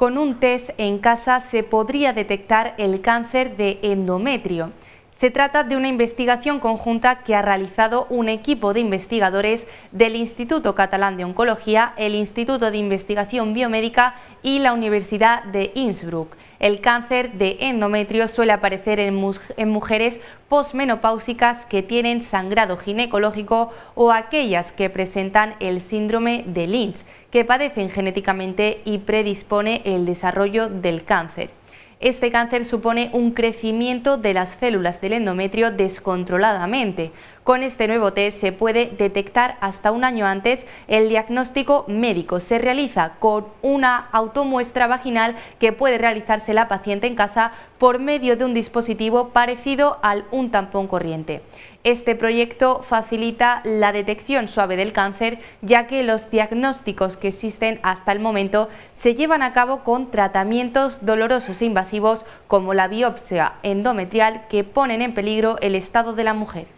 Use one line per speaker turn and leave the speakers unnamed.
Con un test en casa se podría detectar el cáncer de endometrio. Se trata de una investigación conjunta que ha realizado un equipo de investigadores del Instituto Catalán de Oncología, el Instituto de Investigación Biomédica y la Universidad de Innsbruck. El cáncer de endometrio suele aparecer en, mujeres posmenopáusicas que tienen sangrado ginecológico o aquellas que presentan el síndrome de Lynch, que padecen genéticamente y predispone el desarrollo del cáncer. Este cáncer supone un crecimiento de las células del endometrio descontroladamente. Con este nuevo test se puede detectar hasta un año antes el diagnóstico médico. Se realiza con una automuestra vaginal que puede realizarse la paciente en casa por medio de un dispositivo parecido al un tampón corriente. Este proyecto facilita la detección suave del cáncer, ya que los diagnósticos que existen hasta el momento se llevan a cabo con tratamientos dolorosos e invasivos como la biopsia endometrial que ponen en peligro el estado de la mujer.